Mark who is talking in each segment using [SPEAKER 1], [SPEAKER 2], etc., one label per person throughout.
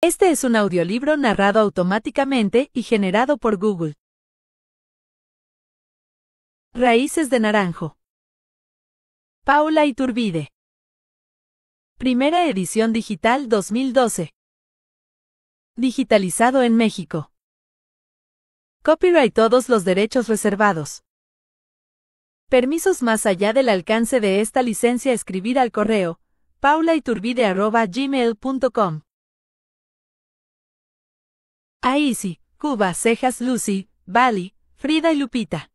[SPEAKER 1] Este es un audiolibro narrado automáticamente y generado por Google. Raíces de Naranjo. Paula Iturbide. Primera edición digital 2012. Digitalizado en México. Copyright todos los derechos reservados. Permisos más allá del alcance de esta licencia
[SPEAKER 2] escribir al correo paulaiturbide.gmail.com
[SPEAKER 1] a Cuba, Cejas, Lucy, Bali, Frida y Lupita.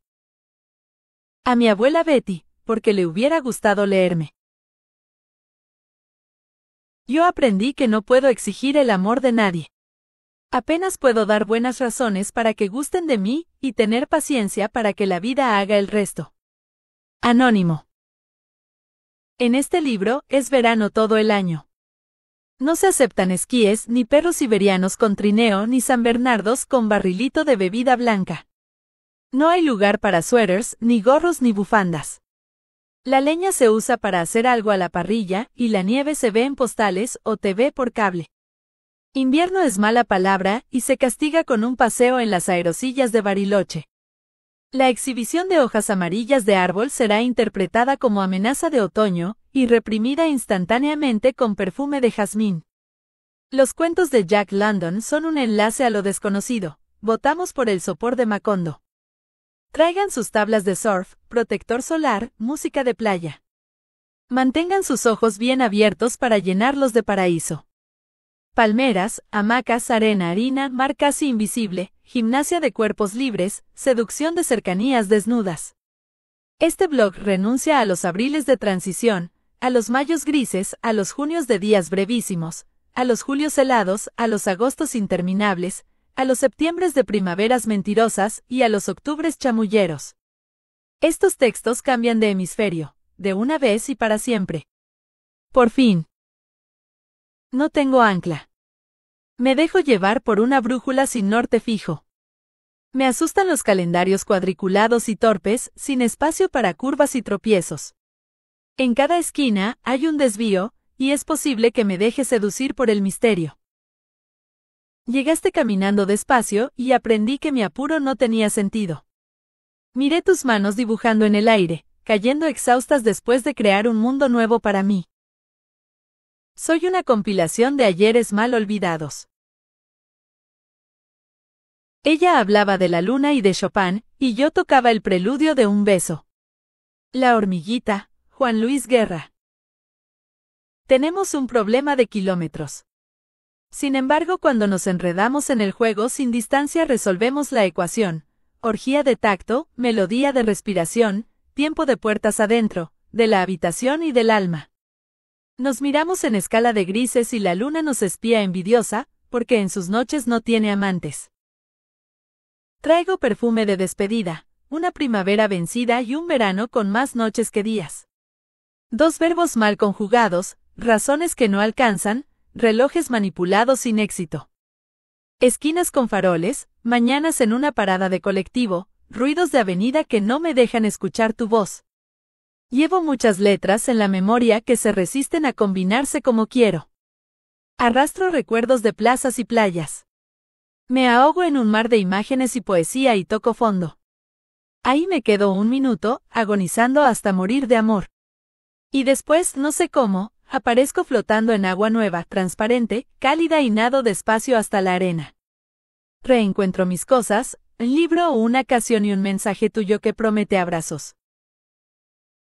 [SPEAKER 1] A mi abuela Betty, porque le hubiera gustado leerme. Yo aprendí que no puedo exigir el amor de nadie. Apenas puedo dar buenas razones para que gusten de mí y tener
[SPEAKER 2] paciencia para que la vida haga el resto. Anónimo. En este libro es verano todo el año. No se aceptan esquíes ni perros siberianos con trineo ni san bernardos con barrilito de bebida blanca. No hay lugar para suéteres, ni gorros ni bufandas. La leña se usa para hacer algo a la parrilla y la nieve se ve en postales o TV por cable. Invierno es mala palabra y se castiga con un paseo en las aerosillas de Bariloche. La exhibición de hojas amarillas de árbol será interpretada como amenaza de otoño y reprimida instantáneamente con perfume de jazmín. Los cuentos de Jack London son un enlace a lo desconocido. Votamos por el sopor de Macondo. Traigan sus tablas de surf, protector solar, música de playa. Mantengan sus ojos bien abiertos para llenarlos de paraíso. Palmeras, hamacas, arena, harina, mar casi invisible, gimnasia de cuerpos libres, seducción de cercanías desnudas. Este blog renuncia a los abriles de transición, a los mayos grises, a los junios de días brevísimos, a los julios helados, a los agostos interminables, a los septiembres de primaveras mentirosas y a los octubres chamulleros. Estos textos cambian de hemisferio, de una vez y para
[SPEAKER 1] siempre. Por fin. No tengo ancla. Me dejo llevar por una brújula sin norte fijo. Me asustan los calendarios
[SPEAKER 2] cuadriculados y torpes, sin espacio para curvas y tropiezos. En cada esquina hay un desvío, y es posible que me deje seducir por el misterio. Llegaste caminando despacio y aprendí que mi apuro no tenía sentido. Miré tus manos dibujando en el aire, cayendo exhaustas después de crear un mundo
[SPEAKER 1] nuevo para mí. Soy una compilación de ayeres mal olvidados. Ella hablaba de la luna y de Chopin, y yo tocaba el preludio de un beso. La hormiguita, Juan Luis Guerra.
[SPEAKER 2] Tenemos un problema de kilómetros. Sin embargo, cuando nos enredamos en el juego sin distancia resolvemos la ecuación. Orgía de tacto, melodía de respiración, tiempo de puertas adentro, de la habitación y del alma. Nos miramos en escala de grises y la luna nos espía envidiosa, porque en sus noches no tiene amantes. Traigo perfume de despedida, una primavera vencida y un verano con más noches que días. Dos verbos mal conjugados, razones que no alcanzan, relojes manipulados sin éxito. Esquinas con faroles, mañanas en una parada de colectivo, ruidos de avenida que no me dejan escuchar tu voz. Llevo muchas letras en la memoria que se resisten a combinarse como quiero. Arrastro recuerdos de plazas y playas. Me ahogo en un mar de imágenes y poesía y toco fondo. Ahí me quedo un minuto, agonizando hasta morir de amor. Y después, no sé cómo, aparezco flotando en agua nueva, transparente, cálida y nado despacio hasta la arena. Reencuentro mis cosas, un libro, una canción y un mensaje tuyo que promete abrazos.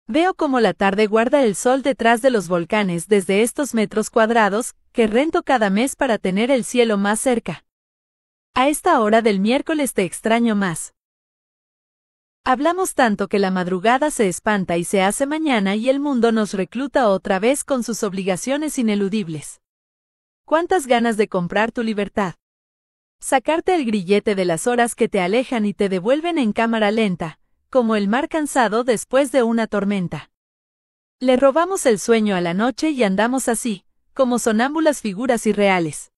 [SPEAKER 2] Veo cómo la tarde guarda el sol detrás de los volcanes desde estos metros cuadrados, que rento cada mes para tener el cielo más cerca. A esta hora del miércoles te extraño más. Hablamos tanto que la madrugada se espanta y se hace mañana y el mundo nos recluta otra vez con sus obligaciones ineludibles. ¿Cuántas ganas de comprar tu libertad? Sacarte el grillete de las horas que te alejan y te devuelven en cámara lenta, como el mar cansado después de una tormenta. Le robamos el sueño a la noche y andamos así, como sonámbulas figuras irreales.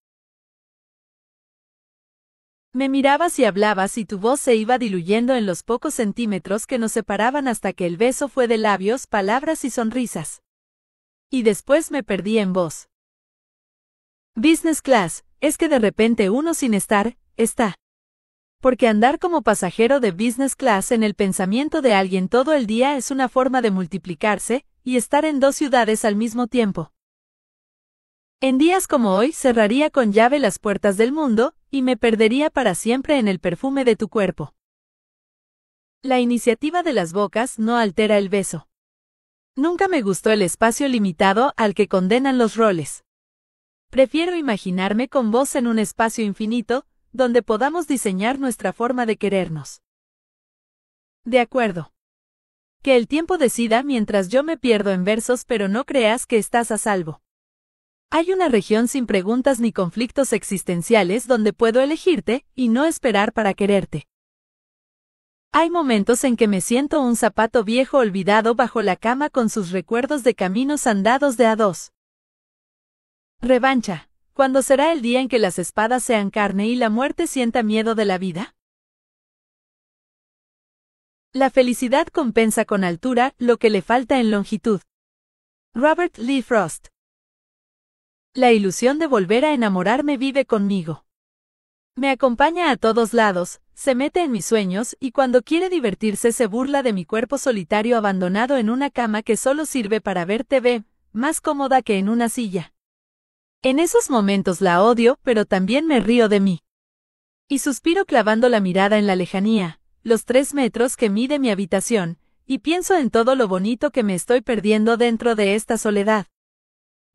[SPEAKER 2] Me mirabas y hablabas y tu voz se iba diluyendo en los pocos centímetros que nos separaban hasta que el beso fue de labios, palabras y sonrisas. Y después me perdí en voz. Business class, es que de repente uno sin estar, está. Porque andar como pasajero de business class en el pensamiento de alguien todo el día es una forma de multiplicarse y estar en dos ciudades al mismo tiempo. En días como hoy cerraría con llave las puertas del mundo y me perdería para siempre en el perfume de tu cuerpo. La iniciativa de las bocas no altera el beso. Nunca me gustó el espacio limitado al que condenan los roles. Prefiero imaginarme con vos en un espacio infinito, donde podamos diseñar nuestra forma de querernos. De acuerdo. Que el tiempo decida mientras yo me pierdo en versos pero no creas que estás a salvo. Hay una región sin preguntas ni conflictos existenciales donde puedo elegirte y no esperar para quererte. Hay momentos en que me siento un zapato viejo olvidado bajo la cama con sus recuerdos de caminos andados de a dos. Revancha. ¿Cuándo será el día en que las espadas sean carne y la muerte sienta miedo de la vida? La felicidad compensa con altura lo que le falta en longitud. Robert Lee Frost. La ilusión de volver a enamorarme vive conmigo. Me acompaña a todos lados, se mete en mis sueños y cuando quiere divertirse se burla de mi cuerpo solitario abandonado en una cama que solo sirve para ver TV, más cómoda que en una silla. En esos momentos la odio, pero también me río de mí. Y suspiro clavando la mirada en la lejanía, los tres metros que mide mi habitación, y pienso en todo lo bonito que me estoy perdiendo dentro de esta soledad.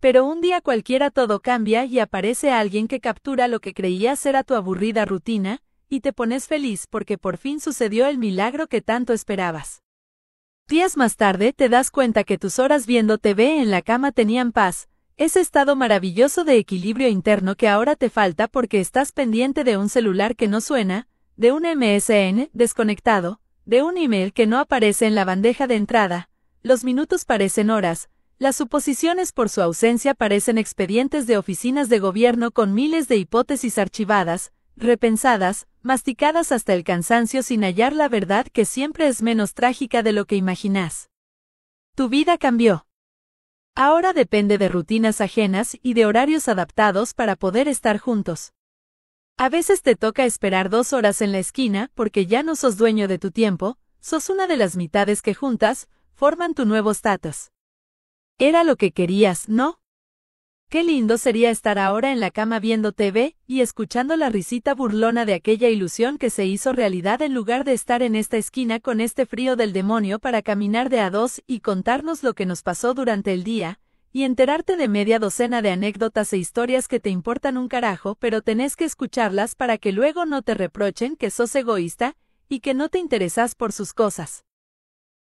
[SPEAKER 2] Pero un día cualquiera todo cambia y aparece alguien que captura lo que creías era tu aburrida rutina, y te pones feliz porque por fin sucedió el milagro que tanto esperabas. Días más tarde te das cuenta que tus horas viendo TV en la cama tenían paz, ese estado maravilloso de equilibrio interno que ahora te falta porque estás pendiente de un celular que no suena, de un MSN desconectado, de un email que no aparece en la bandeja de entrada, los minutos parecen horas, las suposiciones por su ausencia parecen expedientes de oficinas de gobierno con miles de hipótesis archivadas, repensadas, masticadas hasta el cansancio sin hallar la verdad que siempre es menos trágica de lo que imaginás. Tu vida cambió. Ahora depende de rutinas ajenas y de horarios adaptados para poder estar juntos. A veces te toca esperar dos horas en la esquina porque ya no sos dueño de tu tiempo, sos una de las mitades que juntas, forman tu nuevo status. Era lo que querías, ¿no? Qué lindo sería estar ahora en la cama viendo TV y escuchando la risita burlona de aquella ilusión que se hizo realidad en lugar de estar en esta esquina con este frío del demonio para caminar de a dos y contarnos lo que nos pasó durante el día, y enterarte de media docena de anécdotas e historias que te importan un carajo pero tenés que escucharlas para que luego no te reprochen que sos egoísta y que no te interesás por sus cosas.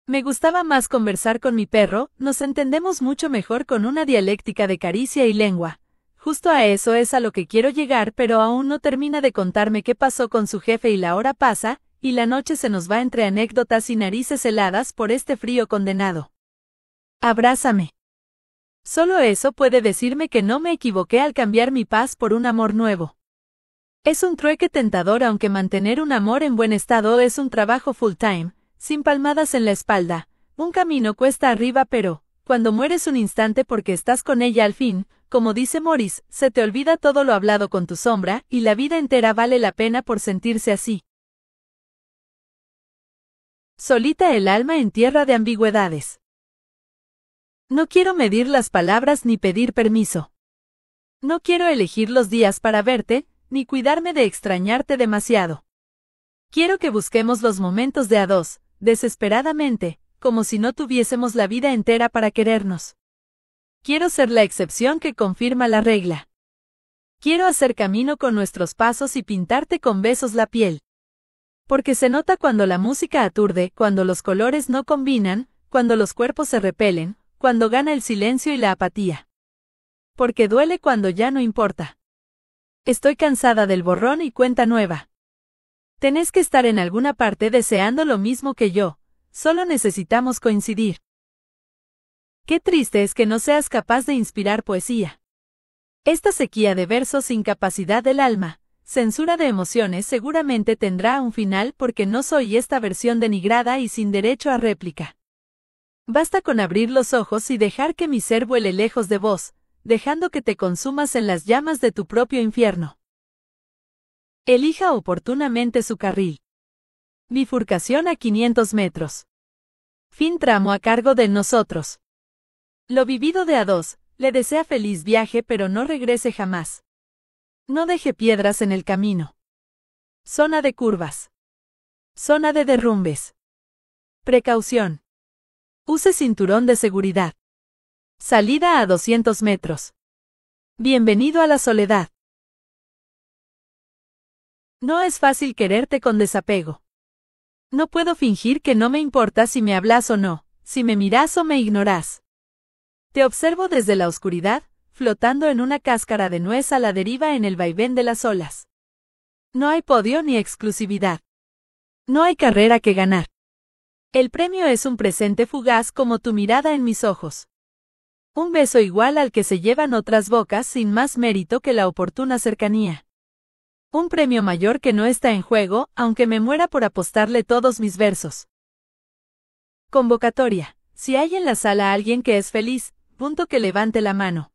[SPEAKER 2] Me gustaba más conversar con mi perro, nos entendemos mucho mejor con una dialéctica de caricia y lengua. Justo a eso es a lo que quiero llegar, pero aún no termina de contarme qué pasó con su jefe y la hora pasa, y la noche se nos va entre anécdotas y narices heladas por este frío condenado. Abrázame. Solo eso puede decirme que no me equivoqué al cambiar mi paz por un amor nuevo. Es un trueque tentador aunque mantener un amor en buen estado es un trabajo full time, sin palmadas en la espalda. Un camino cuesta arriba pero, cuando mueres un instante porque estás con ella al fin, como dice Morris, se te olvida todo lo hablado con tu
[SPEAKER 1] sombra, y la vida entera vale la pena por sentirse así. Solita el alma en tierra de ambigüedades. No quiero
[SPEAKER 2] medir las palabras ni pedir permiso. No quiero elegir los días para verte, ni cuidarme de extrañarte demasiado. Quiero que busquemos los momentos de a dos, desesperadamente, como si no tuviésemos la vida entera para querernos. Quiero ser la excepción que confirma la regla. Quiero hacer camino con nuestros pasos y pintarte con besos la piel. Porque se nota cuando la música aturde, cuando los colores no combinan, cuando los cuerpos se repelen, cuando gana el silencio y la apatía. Porque duele cuando ya no importa. Estoy cansada del borrón y cuenta nueva. Tenés que estar en alguna parte deseando lo mismo que yo. Solo necesitamos coincidir. Qué triste es que no seas capaz de inspirar poesía. Esta sequía de versos sin capacidad del alma, censura de emociones seguramente tendrá un final porque no soy esta versión denigrada y sin derecho a réplica. Basta con abrir los ojos y dejar que mi ser vuele lejos de vos, dejando que te consumas en las llamas de tu propio infierno.
[SPEAKER 1] Elija oportunamente su carril. Bifurcación a 500 metros. Fin tramo a cargo de nosotros. Lo
[SPEAKER 2] vivido de a dos, le desea feliz viaje pero no regrese jamás. No deje
[SPEAKER 1] piedras en el camino. Zona de curvas. Zona de derrumbes. Precaución. Use cinturón de seguridad. Salida a 200 metros. Bienvenido a la soledad. No es fácil quererte con desapego. No puedo
[SPEAKER 2] fingir que no me importa si me hablas o no, si me miras o me ignorás. Te observo desde la oscuridad, flotando en una cáscara de nuez a la deriva en el vaivén de las olas. No hay podio ni exclusividad. No hay carrera que ganar. El premio es un presente fugaz como tu mirada en mis ojos. Un beso igual al que se llevan otras bocas sin más mérito que la oportuna cercanía. Un premio mayor que no está en juego, aunque me muera por apostarle todos mis versos. Convocatoria. Si hay en la sala alguien que es feliz, punto que levante la mano.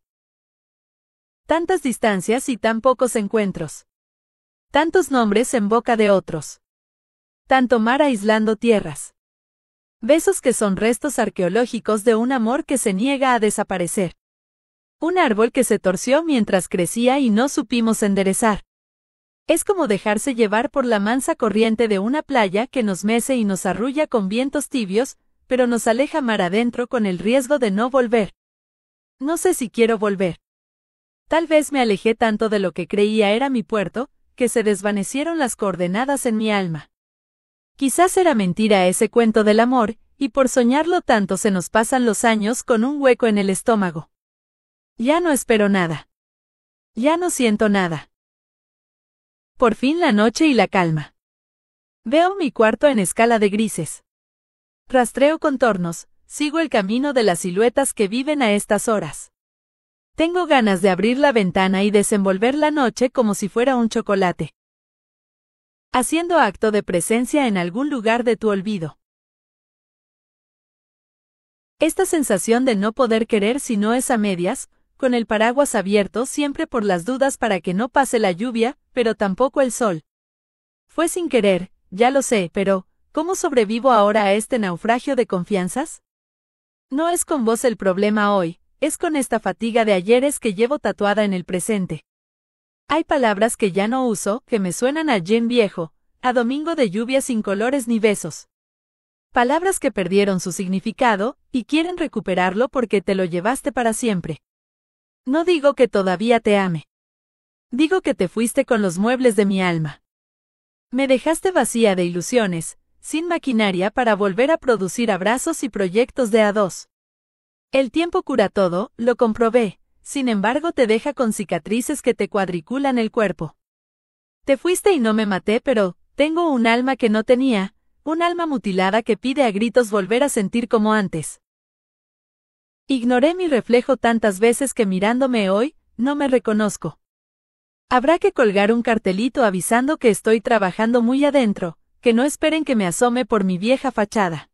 [SPEAKER 2] Tantas distancias y tan pocos encuentros. Tantos nombres en boca de otros. Tanto mar aislando tierras. Besos que son restos arqueológicos de un amor que se niega a desaparecer. Un árbol que se torció mientras crecía y no supimos enderezar. Es como dejarse llevar por la mansa corriente de una playa que nos mece y nos arrulla con vientos tibios, pero nos aleja mar adentro con el riesgo de no volver. No sé si quiero volver. Tal vez me alejé tanto de lo que creía era mi puerto, que se desvanecieron las coordenadas en mi alma. Quizás era mentira ese cuento del amor, y por soñarlo tanto se nos pasan los años con un hueco en el
[SPEAKER 1] estómago. Ya no espero nada. Ya no siento nada. Por fin la noche y la calma. Veo mi cuarto en escala de
[SPEAKER 2] grises. Rastreo contornos, sigo el camino de las siluetas que viven a estas horas. Tengo ganas de abrir la ventana y desenvolver la noche como si
[SPEAKER 1] fuera un chocolate. Haciendo acto de presencia en algún lugar de tu olvido. Esta sensación de no poder querer
[SPEAKER 2] si no es a medias, con el paraguas abierto siempre por las dudas para que no pase la lluvia, pero tampoco el sol. Fue sin querer, ya lo sé, pero, ¿cómo sobrevivo ahora a este naufragio de confianzas? No es con vos el problema hoy, es con esta fatiga de ayeres que llevo tatuada en el presente. Hay palabras que ya no uso, que me suenan a Jim viejo, a domingo de lluvia sin colores ni besos. Palabras que perdieron su significado, y quieren recuperarlo porque te lo llevaste para siempre. No digo que todavía te ame. Digo que te fuiste con los muebles de mi alma. Me dejaste vacía de ilusiones, sin maquinaria para volver a producir abrazos y proyectos de a dos. El tiempo cura todo, lo comprobé, sin embargo te deja con cicatrices que te cuadriculan el cuerpo. Te fuiste y no me maté, pero tengo un alma que no tenía, un alma mutilada que pide a gritos volver a sentir como antes. Ignoré mi reflejo tantas veces que mirándome hoy, no me reconozco. Habrá que colgar un cartelito avisando que estoy trabajando muy adentro, que no esperen que me asome por mi vieja fachada.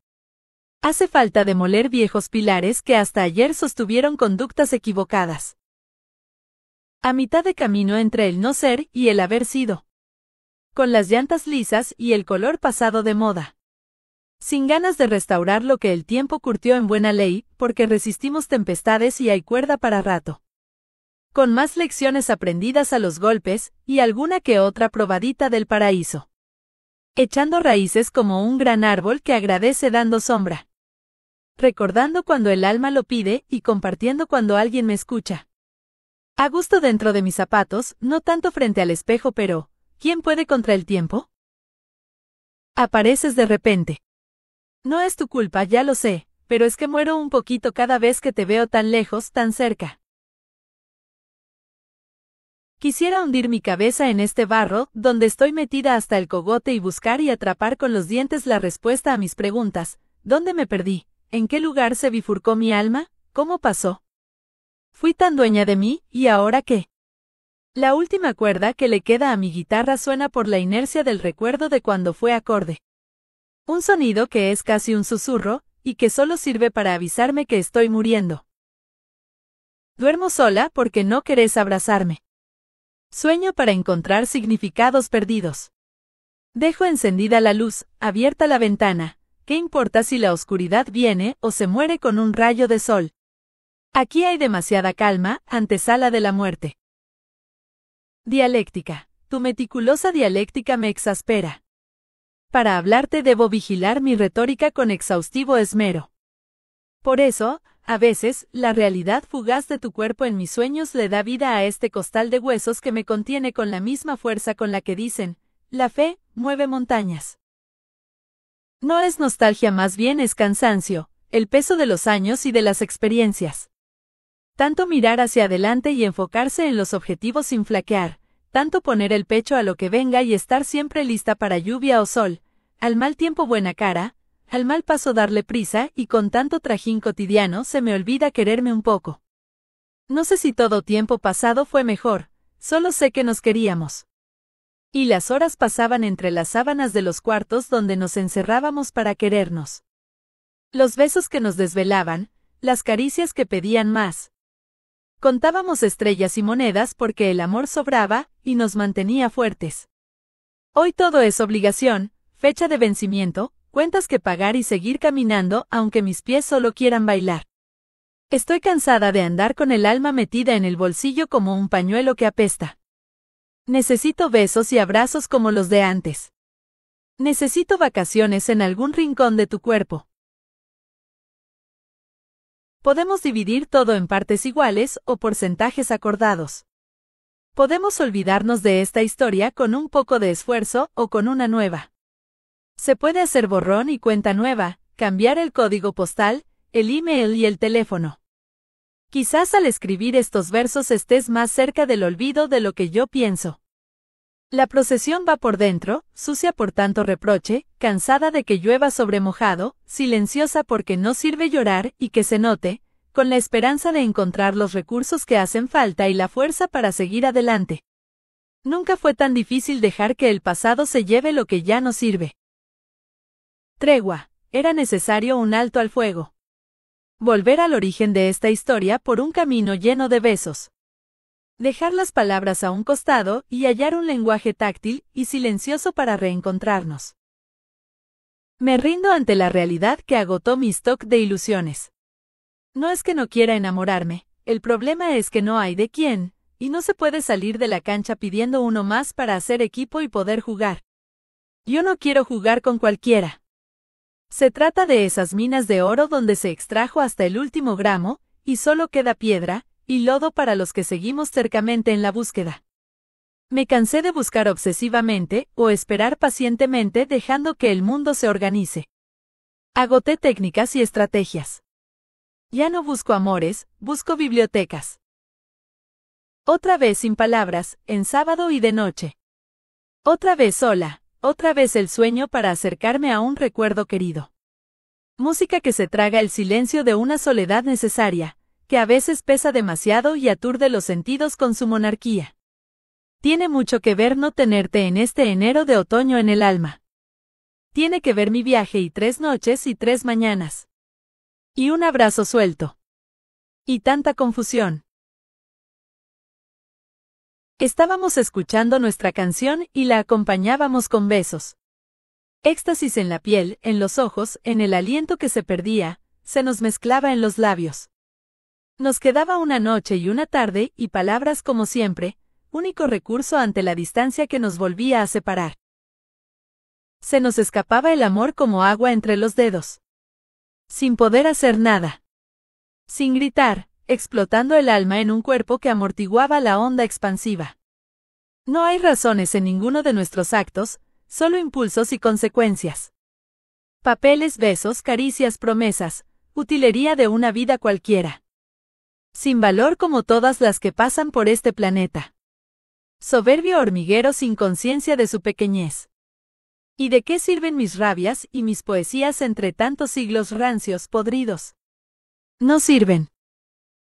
[SPEAKER 2] Hace falta demoler viejos pilares que hasta ayer sostuvieron conductas equivocadas. A mitad de camino entre el no ser y el haber sido. Con las llantas lisas y el color pasado de moda sin ganas de restaurar lo que el tiempo curtió en buena ley, porque resistimos tempestades y hay cuerda para rato. Con más lecciones aprendidas a los golpes, y alguna que otra probadita del paraíso. Echando raíces como un gran árbol que agradece dando sombra. Recordando cuando el alma lo pide y compartiendo cuando alguien me escucha. A gusto dentro de mis zapatos, no tanto frente al espejo, pero ¿quién puede contra el tiempo? Apareces de repente. No es tu culpa, ya lo sé, pero es que muero un poquito cada vez que te veo tan lejos, tan cerca. Quisiera hundir mi cabeza en este barro, donde estoy metida hasta el cogote y buscar y atrapar con los dientes la respuesta a mis preguntas. ¿Dónde me perdí? ¿En qué lugar se bifurcó mi alma? ¿Cómo pasó? Fui tan dueña de mí, ¿y ahora qué? La última cuerda que le queda a mi guitarra suena por la inercia del recuerdo de cuando fue acorde. Un sonido que es casi un susurro, y que solo sirve para avisarme que estoy muriendo. Duermo sola porque no querés abrazarme. Sueño para encontrar significados perdidos. Dejo encendida la luz, abierta la ventana. ¿Qué importa si la oscuridad viene o se muere con un rayo de sol? Aquí hay demasiada calma, antesala de la muerte. Dialéctica. Tu meticulosa dialéctica me exaspera. Para hablarte debo vigilar mi retórica con exhaustivo esmero. Por eso, a veces, la realidad fugaz de tu cuerpo en mis sueños le da vida a este costal de huesos que me contiene con la misma fuerza con la que dicen, la fe mueve montañas. No es nostalgia, más bien es cansancio, el peso de los años y de las experiencias. Tanto mirar hacia adelante y enfocarse en los objetivos sin flaquear, tanto poner el pecho a lo que venga y estar siempre lista para lluvia o sol, al mal tiempo buena cara, al mal paso darle prisa y con tanto trajín cotidiano se me olvida quererme un poco. No sé si todo tiempo pasado fue mejor, solo sé que nos queríamos. Y las horas pasaban entre las sábanas de los cuartos donde nos encerrábamos para querernos. Los besos que nos desvelaban, las caricias que pedían más, Contábamos estrellas y monedas porque el amor sobraba y nos mantenía fuertes. Hoy todo es obligación, fecha de vencimiento, cuentas que pagar y seguir caminando aunque mis pies solo quieran bailar. Estoy cansada de andar con el alma metida en el bolsillo como un pañuelo que apesta. Necesito besos y abrazos como los de antes. Necesito vacaciones en algún rincón de tu cuerpo.
[SPEAKER 1] Podemos dividir todo
[SPEAKER 2] en partes iguales o porcentajes acordados. Podemos olvidarnos de esta historia con un poco de esfuerzo o con una nueva. Se puede hacer borrón y cuenta nueva, cambiar el código postal, el email y el teléfono. Quizás al escribir estos versos estés más cerca del olvido de lo que yo pienso. La procesión va por dentro, sucia por tanto reproche, cansada de que llueva sobre mojado, silenciosa porque no sirve llorar y que se note, con la esperanza de encontrar los recursos que hacen falta y la fuerza para seguir adelante. Nunca fue tan difícil dejar que el pasado se lleve lo que ya no sirve. Tregua. Era necesario un alto al fuego. Volver al origen de esta historia por un camino lleno de besos dejar las palabras a un costado y hallar un lenguaje táctil y silencioso para reencontrarnos. Me rindo ante la realidad que agotó mi stock de ilusiones. No es que no quiera enamorarme, el problema es que no hay de quién, y no se puede salir de la cancha pidiendo uno más para hacer equipo y poder jugar. Yo no quiero jugar con cualquiera. Se trata de esas minas de oro donde se extrajo hasta el último gramo, y solo queda piedra, y lodo para los que seguimos cercamente en la búsqueda. Me cansé de buscar obsesivamente o esperar pacientemente dejando que el mundo se organice. Agoté técnicas y estrategias. Ya no busco amores, busco bibliotecas. Otra vez sin palabras, en sábado y de noche. Otra vez sola, otra vez el sueño para acercarme a un recuerdo querido. Música que se traga el silencio de una soledad necesaria, que a veces pesa demasiado y aturde los sentidos con su monarquía. Tiene mucho que ver no tenerte en este enero de otoño en el alma. Tiene que ver mi viaje y
[SPEAKER 1] tres noches y tres mañanas. Y un abrazo suelto. Y tanta confusión. Estábamos escuchando nuestra
[SPEAKER 2] canción y la acompañábamos con besos. Éxtasis en la piel, en los ojos, en el aliento que se perdía, se nos mezclaba en los labios. Nos quedaba una noche y una tarde y palabras como siempre, único recurso ante la distancia que nos volvía a separar. Se nos escapaba el amor como agua entre los dedos. Sin poder hacer nada. Sin gritar, explotando el alma en un cuerpo que amortiguaba la onda expansiva. No hay razones en ninguno de nuestros actos, solo impulsos y consecuencias. Papeles, besos, caricias, promesas, utilería de una vida cualquiera. Sin valor como todas las que pasan por este planeta. Soberbio hormiguero sin conciencia de su pequeñez. ¿Y de qué sirven mis rabias y mis poesías entre tantos siglos rancios, podridos? No sirven.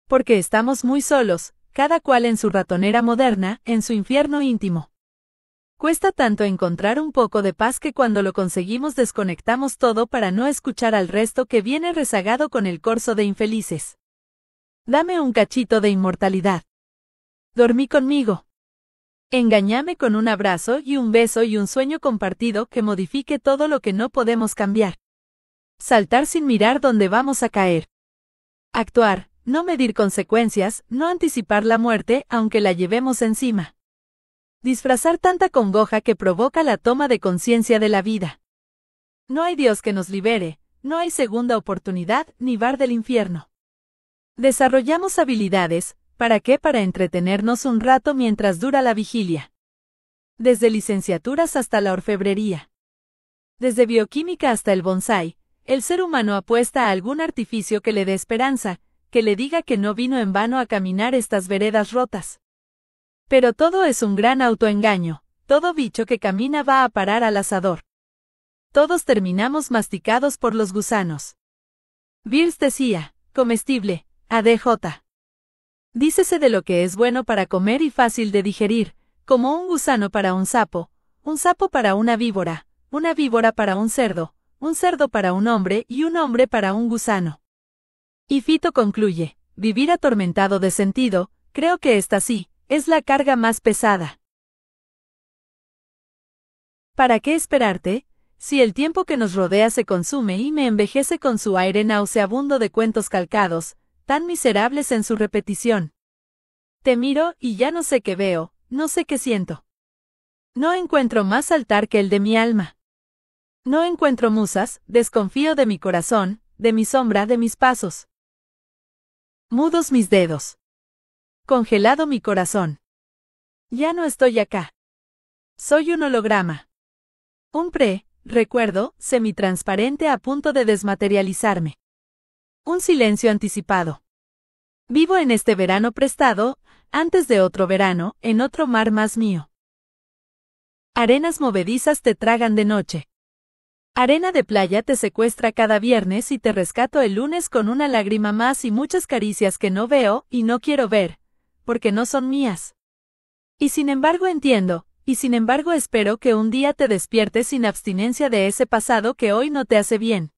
[SPEAKER 2] Porque estamos muy solos, cada cual en su ratonera moderna, en su infierno íntimo. Cuesta tanto encontrar un poco de paz que cuando lo conseguimos desconectamos todo para no escuchar al resto que viene rezagado con el corso de infelices. Dame un cachito de inmortalidad. Dormí conmigo. Engañame con un abrazo y un beso y un sueño compartido que modifique todo lo que no podemos cambiar. Saltar sin mirar dónde vamos a caer. Actuar, no medir consecuencias, no anticipar la muerte aunque la llevemos encima. Disfrazar tanta congoja que provoca la toma de conciencia de la vida. No hay Dios que nos libere, no hay segunda oportunidad ni bar del infierno. Desarrollamos habilidades, ¿para qué? Para entretenernos un rato mientras dura la vigilia. Desde licenciaturas hasta la orfebrería. Desde bioquímica hasta el bonsai, el ser humano apuesta a algún artificio que le dé esperanza, que le diga que no vino en vano a caminar estas veredas rotas. Pero todo es un gran autoengaño, todo bicho que camina va a parar al asador. Todos terminamos masticados por los gusanos. decía, comestible, ADJ. Dícese de lo que es bueno para comer y fácil de digerir, como un gusano para un sapo, un sapo para una víbora, una víbora para un cerdo, un cerdo para un hombre y un hombre para un gusano. Y Fito concluye, vivir atormentado de sentido, creo que esta sí, es la carga más pesada. ¿Para qué esperarte? Si el tiempo que nos rodea se consume y me envejece con su aire nauseabundo de cuentos calcados, tan miserables en su repetición. Te miro y ya no sé qué veo, no sé qué siento. No encuentro más altar que el de mi alma. No encuentro musas, desconfío de mi corazón, de mi sombra, de mis pasos. Mudos mis dedos. Congelado mi corazón. Ya no estoy acá. Soy un holograma. Un pre, recuerdo, semitransparente a punto de desmaterializarme. Un silencio anticipado. Vivo en este verano prestado, antes de otro verano, en otro mar más mío. Arenas movedizas te tragan de noche. Arena de playa te secuestra cada viernes y te rescato el lunes con una lágrima más y muchas caricias que no veo y no quiero ver, porque no son mías. Y sin embargo entiendo, y sin embargo espero que un día te despiertes sin abstinencia de ese pasado que hoy no te hace bien.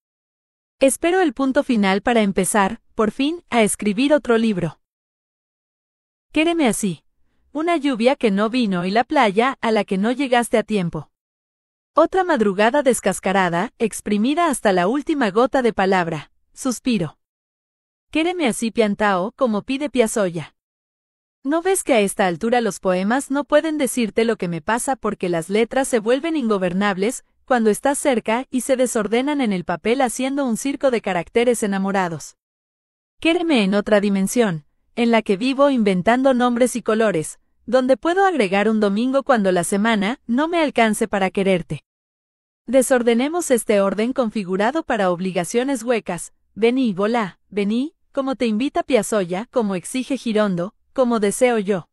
[SPEAKER 2] Espero el punto final para empezar, por fin, a escribir otro libro. Quéreme así. Una lluvia que no vino y la playa a la que no llegaste a tiempo. Otra madrugada descascarada, exprimida hasta la última gota de palabra. Suspiro. Quéreme así piantao, como pide Piazoya. ¿No ves que a esta altura los poemas no pueden decirte lo que me pasa porque las letras se vuelven ingobernables, cuando estás cerca y se desordenan en el papel haciendo un circo de caracteres enamorados. Quéreme en otra dimensión, en la que vivo inventando nombres y colores, donde puedo agregar un domingo cuando la semana no me alcance para quererte. Desordenemos este orden configurado para obligaciones huecas, vení, volá, vení, como te invita Piazzolla, como exige Girondo, como deseo yo.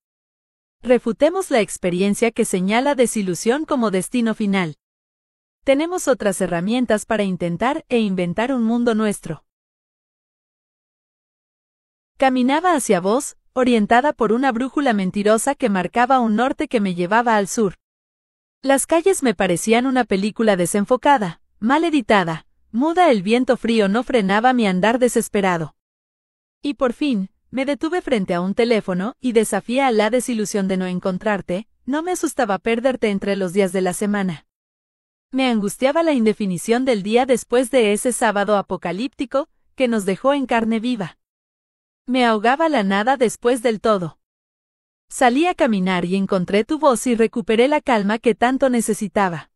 [SPEAKER 2] Refutemos la experiencia que señala desilusión como destino final tenemos otras herramientas para intentar e inventar un mundo nuestro. Caminaba hacia vos, orientada por una brújula mentirosa que marcaba un norte que me llevaba al sur. Las calles me parecían una película desenfocada, mal editada, muda el viento frío no frenaba mi andar desesperado. Y por fin, me detuve frente a un teléfono y desafía a la desilusión de no encontrarte, no me asustaba perderte entre los días de la semana. Me angustiaba la indefinición del día después de ese sábado apocalíptico, que nos dejó en carne viva. Me ahogaba la nada después del todo. Salí a caminar y encontré tu voz y recuperé la calma que tanto necesitaba.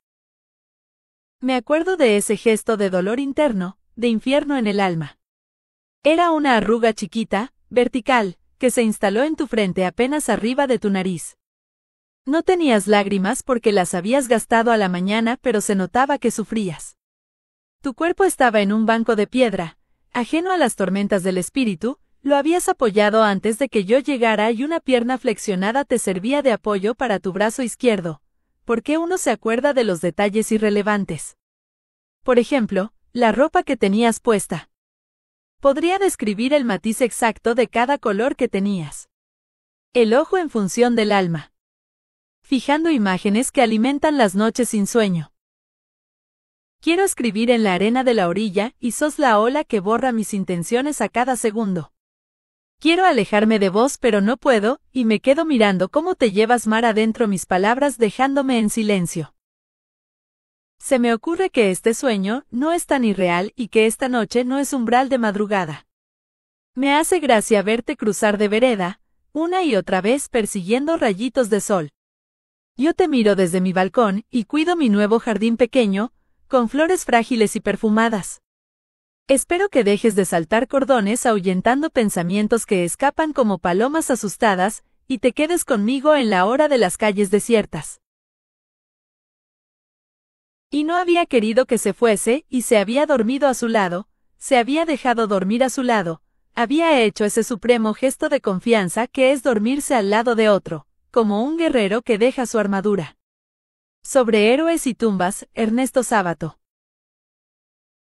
[SPEAKER 2] Me acuerdo de ese gesto de dolor interno, de infierno en el alma. Era una arruga chiquita, vertical, que se instaló en tu frente apenas arriba de tu nariz. No tenías lágrimas porque las habías gastado a la mañana, pero se notaba que sufrías. Tu cuerpo estaba en un banco de piedra, ajeno a las tormentas del espíritu, lo habías apoyado antes de que yo llegara y una pierna flexionada te servía de apoyo para tu brazo izquierdo. ¿Por qué uno se acuerda de los detalles irrelevantes? Por ejemplo, la ropa que tenías puesta. Podría describir el matiz exacto de cada color que tenías. El ojo en función del alma fijando imágenes que alimentan las noches sin sueño. Quiero escribir en la arena de la orilla y sos la ola que borra mis intenciones a cada segundo. Quiero alejarme de vos pero no puedo, y me quedo mirando cómo te llevas mar adentro mis palabras dejándome en silencio. Se me ocurre que este sueño no es tan irreal y que esta noche no es umbral de madrugada. Me hace gracia verte cruzar de vereda, una y otra vez persiguiendo rayitos de sol. Yo te miro desde mi balcón y cuido mi nuevo jardín pequeño, con flores frágiles y perfumadas. Espero que dejes de saltar cordones ahuyentando pensamientos que escapan como palomas asustadas, y te quedes conmigo en la hora de las calles desiertas. Y no había querido que se fuese, y se había dormido a su lado, se había dejado dormir a su lado, había hecho ese supremo gesto de confianza que es dormirse al lado de otro como un guerrero que deja su armadura. Sobre héroes y tumbas, Ernesto Sábato.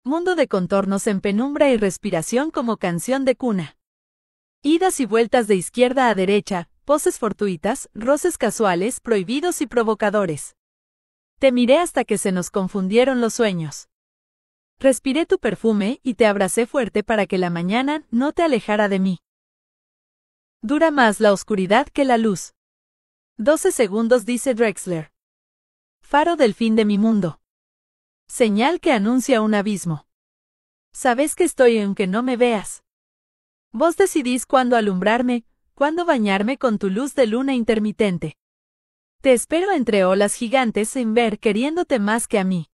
[SPEAKER 2] Mundo de contornos en penumbra y respiración como canción de cuna. Idas y vueltas de izquierda a derecha, poses fortuitas, roces casuales, prohibidos y provocadores. Te miré hasta que se nos confundieron los sueños. Respiré tu perfume y te abracé fuerte para que la mañana no te alejara de mí. Dura más la oscuridad que la luz. 12 segundos dice Drexler. Faro del fin de mi mundo. Señal que anuncia un abismo. Sabes que estoy aunque no me veas. Vos decidís cuándo alumbrarme, cuándo bañarme con tu luz de luna intermitente. Te espero entre olas gigantes sin ver queriéndote más que a mí.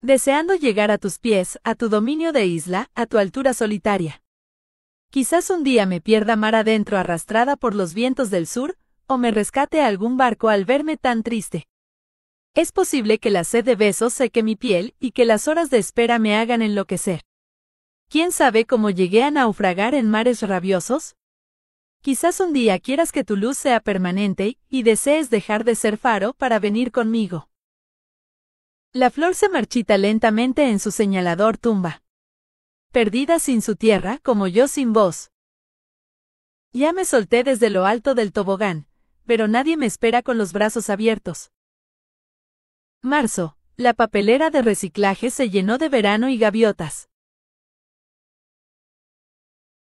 [SPEAKER 2] Deseando llegar a tus pies, a tu dominio de isla, a tu altura solitaria. Quizás un día me pierda mar adentro arrastrada por los vientos del sur, me rescate algún barco al verme tan triste. Es posible que la sed de besos seque mi piel y que las horas de espera me hagan enloquecer. ¿Quién sabe cómo llegué a naufragar en mares rabiosos? Quizás un día quieras que tu luz sea permanente y desees dejar de ser faro para venir conmigo. La flor se marchita lentamente en su señalador tumba. Perdida sin su tierra como yo sin vos. Ya me solté desde lo alto del tobogán, pero nadie me espera con los brazos abiertos.
[SPEAKER 1] Marzo. La papelera de reciclaje se llenó de verano y gaviotas.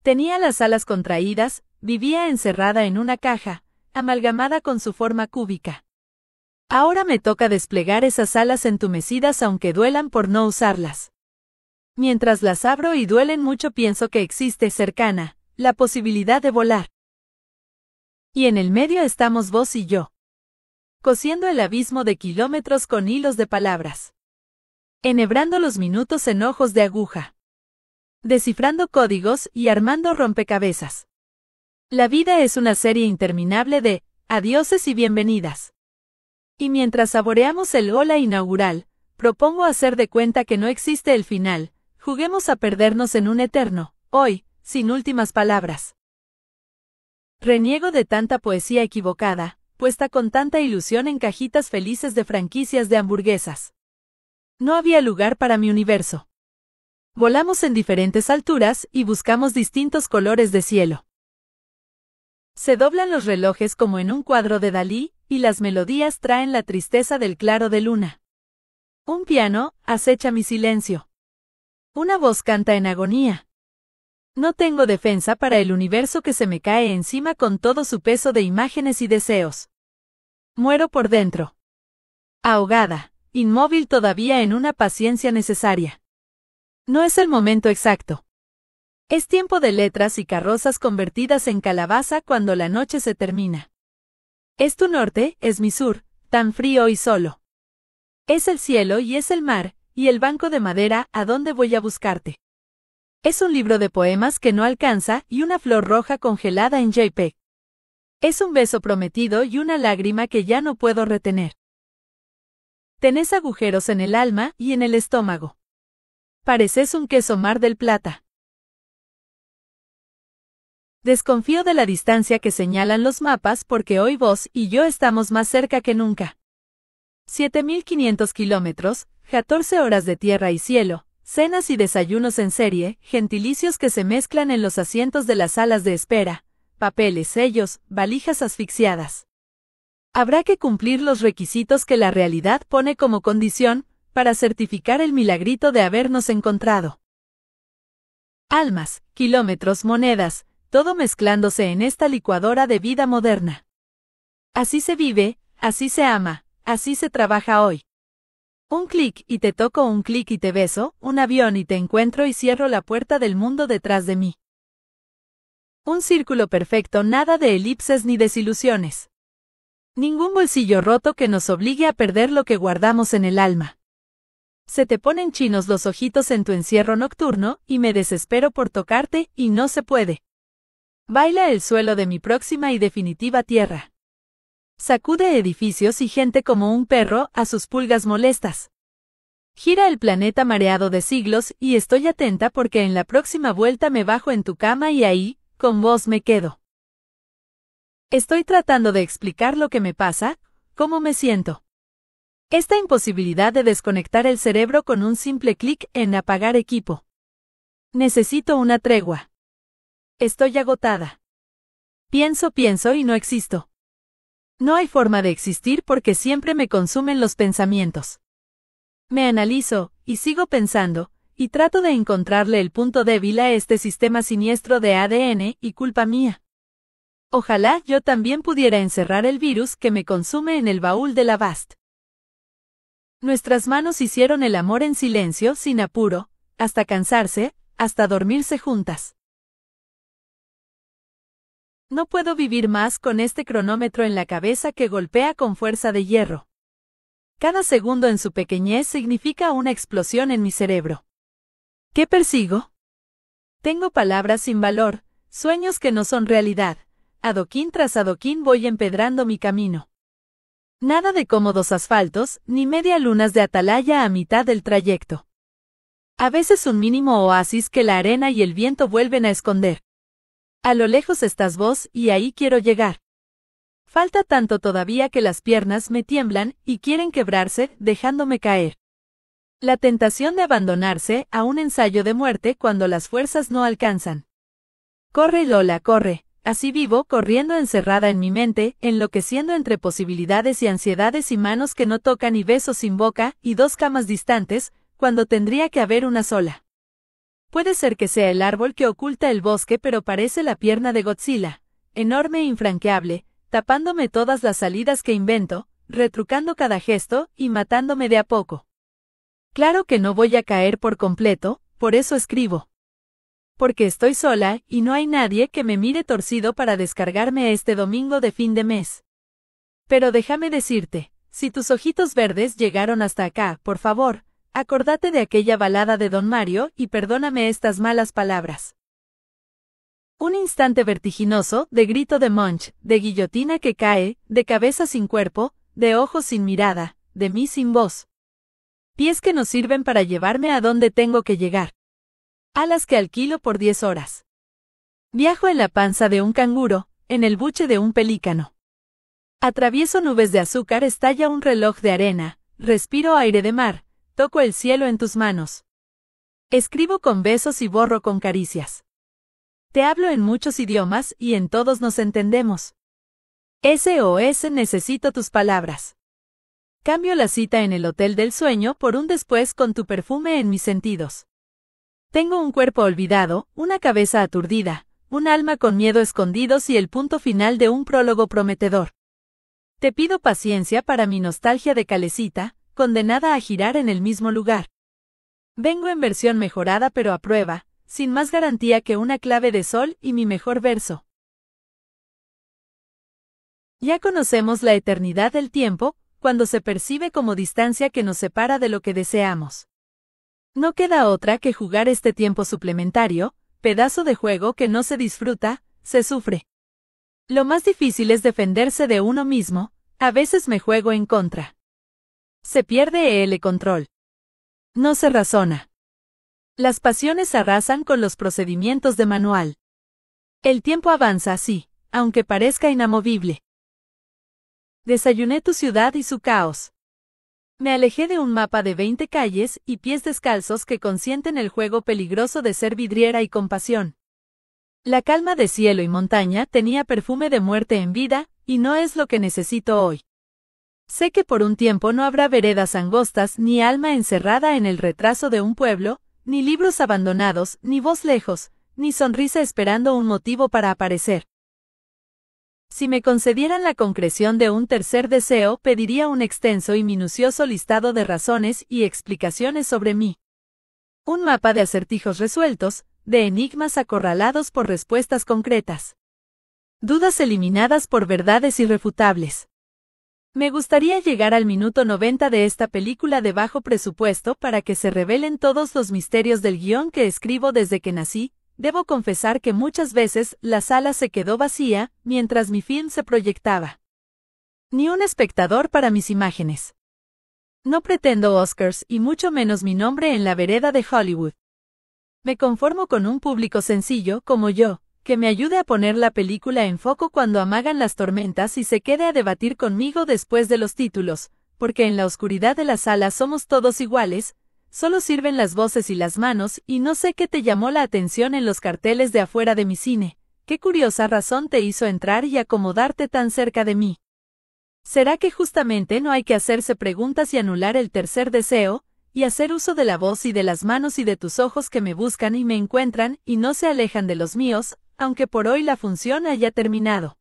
[SPEAKER 1] Tenía las alas contraídas, vivía encerrada en una caja, amalgamada con su forma cúbica.
[SPEAKER 2] Ahora me toca desplegar esas alas entumecidas aunque duelan por no usarlas. Mientras las abro y duelen mucho pienso que existe cercana, la posibilidad de volar. Y en el medio estamos vos y yo. Cosiendo el abismo de kilómetros con hilos de palabras. Enhebrando los minutos en ojos de aguja. Descifrando códigos y armando rompecabezas. La vida es una serie interminable de adioses y bienvenidas. Y mientras saboreamos el hola inaugural, propongo hacer de cuenta que no existe el final, juguemos a perdernos en un eterno, hoy, sin últimas palabras. Reniego de tanta poesía equivocada, puesta con tanta ilusión en cajitas felices de franquicias de hamburguesas. No había lugar para mi universo. Volamos en diferentes alturas y buscamos distintos colores de cielo. Se doblan los relojes como en un cuadro de Dalí, y las melodías traen la tristeza del claro de luna. Un piano acecha mi silencio. Una voz canta en agonía. No tengo defensa para el universo que se me cae encima con todo su peso de imágenes y deseos. Muero por dentro. Ahogada, inmóvil todavía en una paciencia necesaria. No es el momento exacto. Es tiempo de letras y carrozas convertidas en calabaza cuando la noche se termina. Es tu norte, es mi sur, tan frío y solo. Es el cielo y es el mar, y el banco de madera, ¿a donde voy a buscarte? Es un libro de poemas que no alcanza y una flor roja congelada en JPEG. Es un beso prometido y una lágrima que ya no puedo retener.
[SPEAKER 1] Tenés agujeros en el alma y en el estómago. Pareces un queso mar del plata. Desconfío de
[SPEAKER 2] la distancia que señalan los mapas porque hoy vos y yo estamos más cerca que nunca. 7.500 kilómetros, 14 horas de tierra y cielo, cenas y desayunos en serie, gentilicios que se mezclan en los asientos de las salas de espera, papeles, sellos, valijas asfixiadas. Habrá que cumplir los requisitos que la realidad pone como condición para certificar el milagrito de habernos encontrado. Almas, kilómetros, monedas, todo mezclándose en esta licuadora de vida moderna. Así se vive, así se ama, así se trabaja hoy. Un clic y te toco, un clic y te beso, un avión y te encuentro y cierro la puerta del mundo detrás de mí. Un círculo perfecto, nada de elipses ni desilusiones. Ningún bolsillo roto que nos obligue a perder lo que guardamos en el alma. Se te ponen chinos los ojitos en tu encierro nocturno, y me desespero por tocarte, y no se puede. Baila el suelo de mi próxima y definitiva tierra sacude edificios y gente como un perro a sus pulgas molestas. Gira el planeta mareado de siglos y estoy atenta porque en la próxima vuelta me bajo en tu cama y ahí, con vos me quedo. Estoy tratando de explicar lo que me pasa, cómo me siento. Esta imposibilidad de desconectar el cerebro con un simple clic en apagar equipo. Necesito una tregua. Estoy agotada. Pienso, pienso y no existo. No hay forma de existir porque siempre me consumen los pensamientos. Me analizo, y sigo pensando, y trato de encontrarle el punto débil a este sistema siniestro de ADN y culpa mía. Ojalá yo también pudiera encerrar el virus que me consume en el baúl de la VAST.
[SPEAKER 1] Nuestras manos hicieron el amor en silencio, sin apuro, hasta cansarse, hasta dormirse juntas.
[SPEAKER 2] No puedo vivir más con este cronómetro en la cabeza que golpea con fuerza de hierro. Cada segundo en su pequeñez significa una explosión en mi cerebro. ¿Qué persigo? Tengo palabras sin valor, sueños que no son realidad. Adoquín tras adoquín voy empedrando mi camino. Nada de cómodos asfaltos, ni media lunas de atalaya a mitad del trayecto. A veces un mínimo oasis que la arena y el viento vuelven a esconder. A lo lejos estás vos y ahí quiero llegar. Falta tanto todavía que las piernas me tiemblan y quieren quebrarse, dejándome caer. La tentación de abandonarse a un ensayo de muerte cuando las fuerzas no alcanzan. Corre Lola, corre, así vivo, corriendo encerrada en mi mente, enloqueciendo entre posibilidades y ansiedades y manos que no tocan y besos sin boca, y dos camas distantes, cuando tendría que haber una sola. Puede ser que sea el árbol que oculta el bosque pero parece la pierna de Godzilla, enorme e infranqueable, tapándome todas las salidas que invento, retrucando cada gesto y matándome de a poco. Claro que no voy a caer por completo, por eso escribo. Porque estoy sola y no hay nadie que me mire torcido para descargarme este domingo de fin de mes. Pero déjame decirte, si tus ojitos verdes llegaron hasta acá, por favor, Acordate de aquella balada de don Mario y perdóname estas malas palabras. Un instante vertiginoso, de grito de Munch, de guillotina que cae, de cabeza sin cuerpo, de ojos sin mirada, de mí sin voz. Pies que no sirven para llevarme a donde tengo que llegar. Alas que alquilo por diez horas. Viajo en la panza de un canguro, en el buche de un pelícano. Atravieso nubes de azúcar, estalla un reloj de arena, respiro aire de mar, toco el cielo en tus manos. Escribo con besos y borro con caricias. Te hablo en muchos idiomas y en todos nos entendemos. SOS necesito tus palabras. Cambio la cita en el Hotel del Sueño por un después con tu perfume en mis sentidos. Tengo un cuerpo olvidado, una cabeza aturdida, un alma con miedo escondidos y el punto final de un prólogo prometedor. Te pido paciencia para mi nostalgia de calecita, condenada a girar en el mismo lugar. Vengo en versión mejorada pero a prueba, sin más garantía que una clave de sol y mi mejor verso. Ya conocemos la eternidad del tiempo, cuando se percibe como distancia que nos separa de lo que deseamos. No queda otra que jugar este tiempo suplementario, pedazo de juego que no se disfruta, se sufre. Lo más difícil es defenderse de uno mismo, a veces me juego en contra se pierde el control. No se razona. Las pasiones arrasan con los procedimientos de manual. El tiempo avanza así, aunque parezca inamovible. Desayuné tu ciudad y su caos. Me alejé de un mapa de 20 calles y pies descalzos que consienten el juego peligroso de ser vidriera y compasión. La calma de cielo y montaña tenía perfume de muerte en vida, y no es lo que necesito hoy. Sé que por un tiempo no habrá veredas angostas, ni alma encerrada en el retraso de un pueblo, ni libros abandonados, ni voz lejos, ni sonrisa esperando un motivo para aparecer. Si me concedieran la concreción de un tercer deseo, pediría un extenso y minucioso listado de razones y explicaciones sobre mí. Un mapa de acertijos resueltos, de enigmas acorralados por respuestas concretas. Dudas eliminadas por verdades irrefutables. Me gustaría llegar al minuto 90 de esta película de bajo presupuesto para que se revelen todos los misterios del guión que escribo desde que nací. Debo confesar que muchas veces la sala se quedó vacía mientras mi film se proyectaba. Ni un espectador para mis imágenes. No pretendo Oscars y mucho menos mi nombre en la vereda de Hollywood. Me conformo con un público sencillo como yo, que me ayude a poner la película en foco cuando amagan las tormentas y se quede a debatir conmigo después de los títulos, porque en la oscuridad de la sala somos todos iguales, solo sirven las voces y las manos y no sé qué te llamó la atención en los carteles de afuera de mi cine, qué curiosa razón te hizo entrar y acomodarte tan cerca de mí. ¿Será que justamente no hay que hacerse preguntas y anular el tercer deseo, y hacer uso de la voz y de las manos y de tus ojos que me buscan y me encuentran y no se alejan de los míos, aunque por hoy la función haya terminado.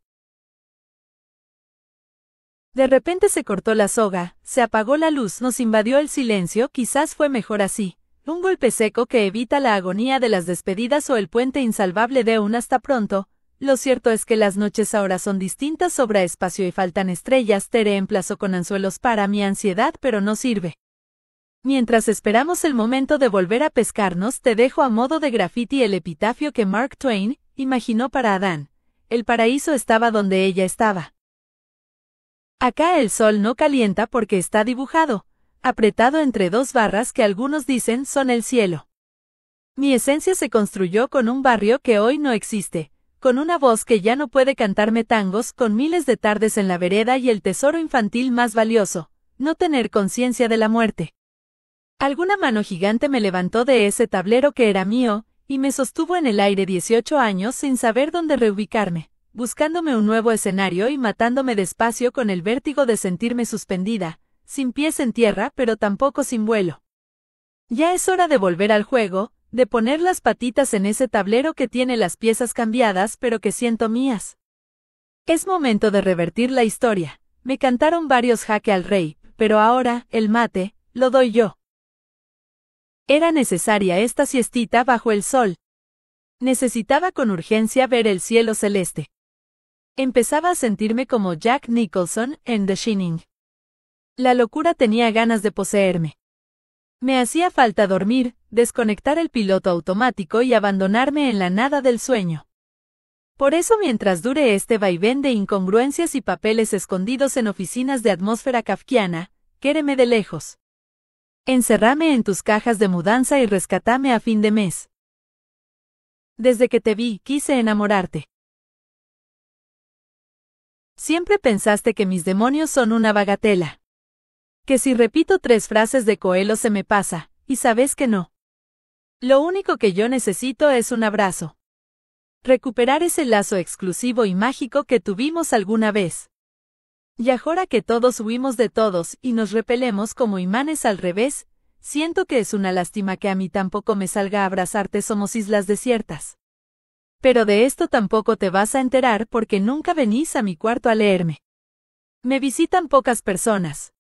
[SPEAKER 2] De repente se cortó la soga, se apagó la luz, nos invadió el silencio, quizás fue mejor así. Un golpe seco que evita la agonía de las despedidas o el puente insalvable de un hasta pronto. Lo cierto es que las noches ahora son distintas, sobra espacio y faltan estrellas. te reemplazo con anzuelos para mi ansiedad, pero no sirve. Mientras esperamos el momento de volver a pescarnos, te dejo a modo de graffiti el epitafio que Mark Twain, imaginó para Adán. El paraíso estaba donde ella estaba. Acá el sol no calienta porque está dibujado, apretado entre dos barras que algunos dicen son el cielo. Mi esencia se construyó con un barrio que hoy no existe, con una voz que ya no puede cantarme tangos, con miles de tardes en la vereda y el tesoro infantil más valioso, no tener conciencia de la muerte. Alguna mano gigante me levantó de ese tablero que era mío, y me sostuvo en el aire 18 años sin saber dónde reubicarme, buscándome un nuevo escenario y matándome despacio con el vértigo de sentirme suspendida, sin pies en tierra pero tampoco sin vuelo. Ya es hora de volver al juego, de poner las patitas en ese tablero que tiene las piezas cambiadas pero que siento mías. Es momento de revertir la historia. Me cantaron varios jaque al rey, pero ahora, el mate, lo doy yo. Era necesaria esta siestita bajo el sol. Necesitaba con urgencia ver el cielo celeste. Empezaba a sentirme como Jack Nicholson en The Shining. La locura tenía ganas de poseerme. Me hacía falta dormir, desconectar el piloto automático y abandonarme en la nada del sueño. Por eso mientras dure este vaivén de incongruencias y papeles escondidos en oficinas de atmósfera kafkiana, quéreme de lejos. Encerrame en tus cajas de mudanza y rescatame a fin de
[SPEAKER 1] mes. Desde que te vi, quise enamorarte. Siempre pensaste que mis demonios son una bagatela.
[SPEAKER 2] Que si repito tres frases de Coelho se me pasa, y sabes que no. Lo único que yo necesito es un abrazo. Recuperar ese lazo exclusivo y mágico que tuvimos alguna vez. Y ahora que todos huimos de todos y nos repelemos como imanes al revés, siento que es una lástima que a mí tampoco me salga a abrazarte somos islas desiertas. Pero de esto tampoco te vas a enterar porque nunca venís a mi cuarto a leerme. Me visitan pocas personas.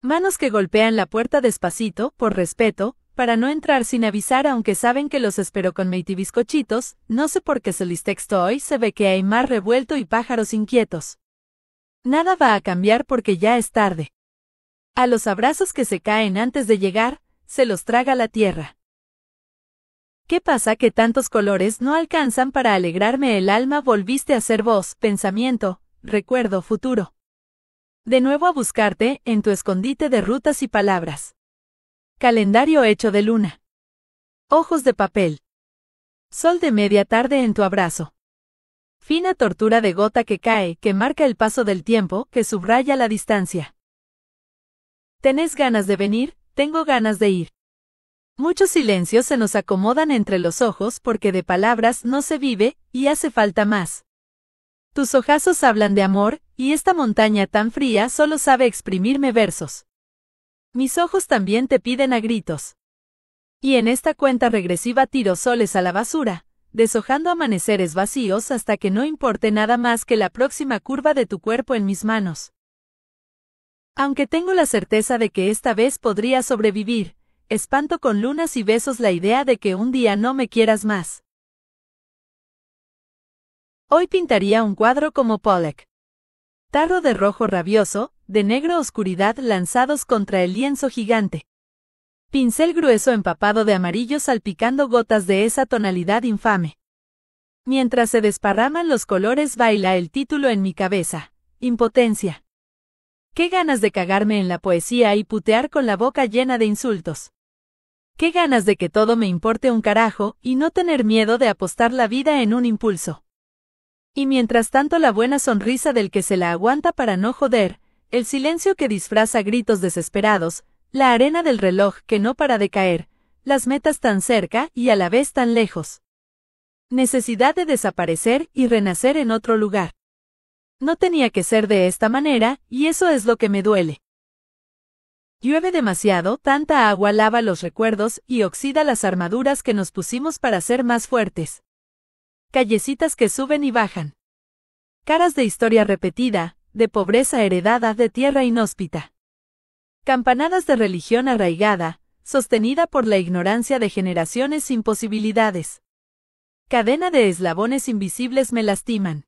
[SPEAKER 2] Manos que golpean la puerta despacito, por respeto, para no entrar sin avisar aunque saben que los espero con Meiti bizcochitos, no sé por qué se listexto hoy, se ve que hay más revuelto y pájaros inquietos. Nada va a cambiar porque ya es tarde. A los abrazos que se caen antes de llegar, se los traga la tierra. ¿Qué pasa que tantos colores no alcanzan para alegrarme el alma? Volviste a ser vos, pensamiento, recuerdo, futuro. De nuevo a buscarte en tu escondite de rutas y palabras. Calendario hecho de luna. Ojos de papel. Sol de media tarde en tu abrazo. Fina tortura de gota que cae, que marca el paso del tiempo, que subraya la distancia. ¿Tenés ganas de venir? Tengo ganas de ir. Muchos silencios se nos acomodan entre los ojos porque de palabras no se vive y hace falta más. Tus ojazos hablan de amor, y esta montaña tan fría solo sabe exprimirme versos. Mis ojos también te piden a gritos. Y en esta cuenta regresiva tiro soles a la basura, deshojando amaneceres vacíos hasta que no importe nada más que la próxima curva de tu cuerpo en mis manos. Aunque tengo la certeza de que esta vez podría sobrevivir, espanto con lunas y besos la idea de que un día no me quieras más. Hoy pintaría un cuadro como Pollock. Tarro de rojo rabioso, de negro oscuridad lanzados contra el lienzo gigante. Pincel grueso empapado de amarillo salpicando gotas de esa tonalidad infame. Mientras se desparraman los colores baila el título en mi cabeza. Impotencia. Qué ganas de cagarme en la poesía y putear con la boca llena de insultos. Qué ganas de que todo me importe un carajo y no tener miedo de apostar la vida en un impulso. Y mientras tanto la buena sonrisa del que se la aguanta para no joder, el silencio que disfraza gritos desesperados, la arena del reloj que no para de caer, las metas tan cerca y a la vez tan lejos. Necesidad de desaparecer y renacer en otro lugar. No tenía que ser de esta manera, y eso es lo que me duele. Llueve demasiado, tanta agua lava los recuerdos y oxida las armaduras que nos pusimos para ser más fuertes. Callecitas que suben y bajan. Caras de historia repetida, de pobreza heredada de tierra inhóspita. Campanadas de religión arraigada, sostenida por la ignorancia de generaciones sin posibilidades. Cadena de eslabones invisibles me lastiman.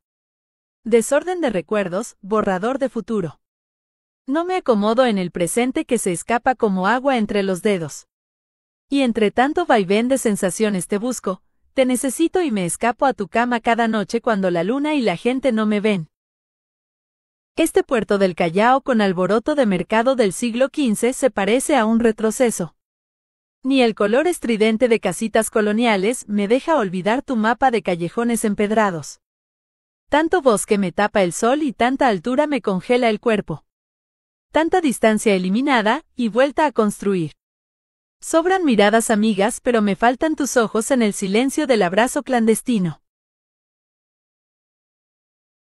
[SPEAKER 2] Desorden de recuerdos, borrador de futuro. No me acomodo en el presente que se escapa como agua entre los dedos. Y entre tanto vaivén de sensaciones te busco, te necesito y me escapo a tu cama cada noche cuando la luna y la gente no me ven. Este puerto del Callao con alboroto de mercado del siglo XV se parece a un retroceso. Ni el color estridente de casitas coloniales me deja olvidar tu mapa de callejones empedrados. Tanto bosque me tapa el sol y tanta altura me congela el cuerpo. Tanta distancia eliminada y vuelta a construir. Sobran miradas amigas, pero me faltan tus
[SPEAKER 1] ojos en el silencio del abrazo clandestino.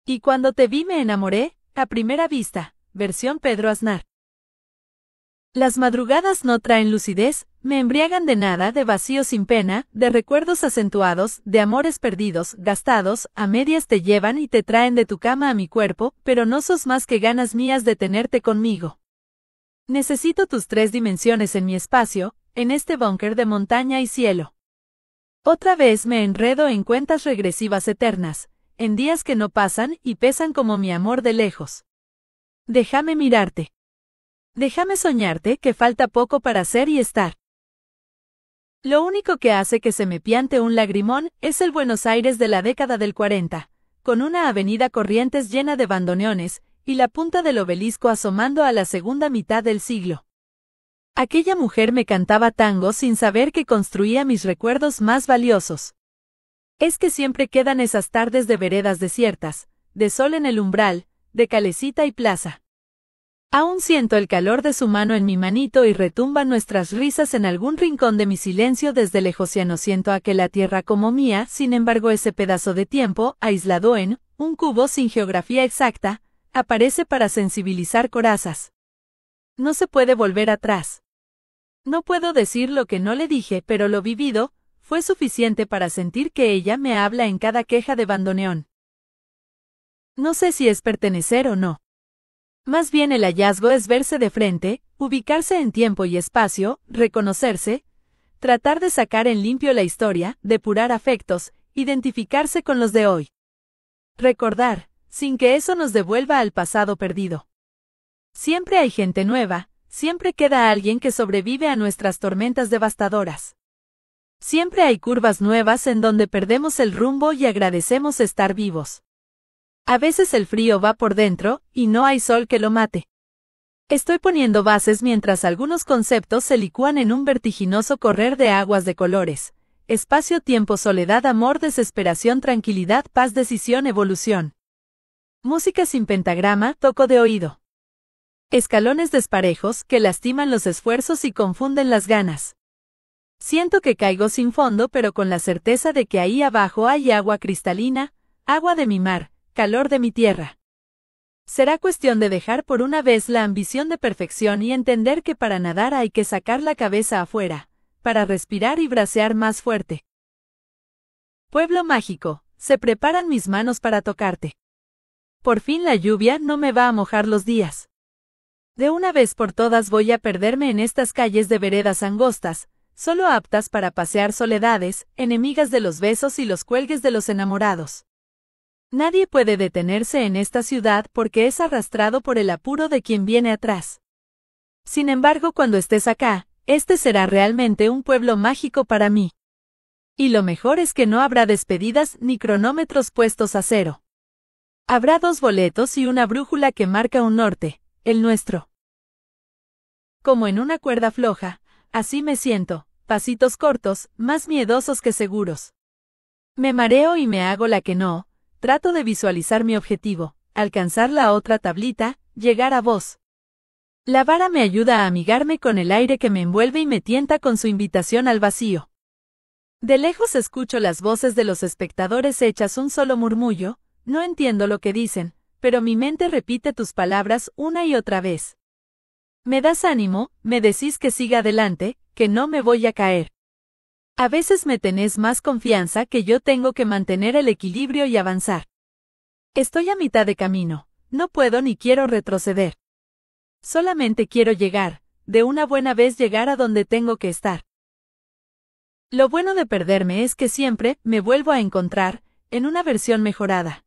[SPEAKER 1] Y cuando te vi me enamoré, a primera vista, versión Pedro Aznar.
[SPEAKER 2] Las madrugadas no traen lucidez, me embriagan de nada, de vacío sin pena, de recuerdos acentuados, de amores perdidos, gastados, a medias te llevan y te traen de tu cama a mi cuerpo, pero no sos más que ganas mías de tenerte conmigo. Necesito tus tres dimensiones en mi espacio, en este búnker de montaña y cielo. Otra vez me enredo en cuentas regresivas eternas, en días que no pasan y pesan como mi amor de lejos. Déjame mirarte. Déjame soñarte que falta poco para ser y estar. Lo único que hace que se me piante un lagrimón es el Buenos Aires de la década del 40, con una avenida corrientes llena de bandoneones y la punta del obelisco asomando a la segunda mitad del siglo. Aquella mujer me cantaba tango sin saber que construía mis recuerdos más valiosos. Es que siempre quedan esas tardes de veredas desiertas, de sol en el umbral, de calecita y plaza. Aún siento el calor de su mano en mi manito y retumban nuestras risas en algún rincón de mi silencio desde lejos ya no siento a que la tierra como mía, sin embargo ese pedazo de tiempo, aislado en, un cubo sin geografía exacta, aparece para sensibilizar corazas. No se puede volver atrás. No puedo decir lo que no le dije, pero lo vivido, fue suficiente para sentir que ella me habla en cada queja de bandoneón. No sé si es pertenecer o no. Más bien el hallazgo es verse de frente, ubicarse en tiempo y espacio, reconocerse, tratar de sacar en limpio la historia, depurar afectos, identificarse con los de hoy. Recordar, sin que eso nos devuelva al pasado perdido. Siempre hay gente nueva, siempre queda alguien que sobrevive a nuestras tormentas devastadoras. Siempre hay curvas nuevas en donde perdemos el rumbo y agradecemos estar vivos. A veces el frío va por dentro, y no hay sol que lo mate. Estoy poniendo bases mientras algunos conceptos se licúan en un vertiginoso correr de aguas de colores. Espacio, tiempo, soledad, amor, desesperación, tranquilidad, paz, decisión, evolución. Música sin pentagrama, toco de oído. Escalones desparejos que lastiman los esfuerzos y confunden las ganas. Siento que caigo sin fondo pero con la certeza de que ahí abajo hay agua cristalina, agua de mi mar, calor de mi tierra. Será cuestión de dejar por una vez la ambición de perfección y entender que para nadar hay que sacar la cabeza afuera, para respirar y bracear más fuerte. Pueblo mágico, se preparan mis manos para tocarte. Por fin la lluvia no me va a mojar los días. De una vez por todas voy a perderme en estas calles de veredas angostas, solo aptas para pasear soledades, enemigas de los besos y los cuelgues de los enamorados. Nadie puede detenerse en esta ciudad porque es arrastrado por el apuro de quien viene atrás. Sin embargo, cuando estés acá, este será realmente un pueblo mágico para mí. Y lo mejor es que no habrá despedidas ni cronómetros puestos a cero. Habrá dos boletos y una brújula que marca un norte, el nuestro. Como en una cuerda floja, Así me siento, pasitos cortos, más miedosos que seguros. Me mareo y me hago la que no, trato de visualizar mi objetivo, alcanzar la otra tablita, llegar a vos. La vara me ayuda a amigarme con el aire que me envuelve y me tienta con su invitación al vacío. De lejos escucho las voces de los espectadores hechas un solo murmullo, no entiendo lo que dicen, pero mi mente repite tus palabras una y otra vez. Me das ánimo, me decís que siga adelante, que no me voy a caer. A veces me tenés más confianza que yo tengo que mantener el equilibrio y avanzar. Estoy a mitad de camino, no puedo ni quiero retroceder. Solamente quiero llegar, de una buena vez llegar a donde tengo que estar. Lo bueno de
[SPEAKER 1] perderme es que siempre me vuelvo a encontrar, en una versión mejorada.